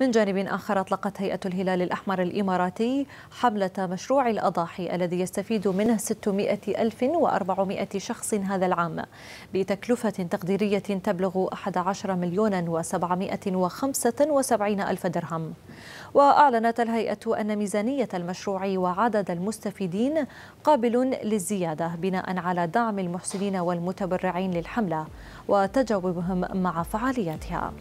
من جانب آخر أطلقت هيئة الهلال الأحمر الإماراتي حملة مشروع الأضاحي الذي يستفيد منه 600 ألف و400 شخص هذا العام بتكلفة تقديرية تبلغ 11 مليون و775 ألف درهم وأعلنت الهيئة أن ميزانية المشروع وعدد المستفيدين قابل للزيادة بناء على دعم المحسنين والمتبرعين للحملة وتجاوبهم مع فعالياتها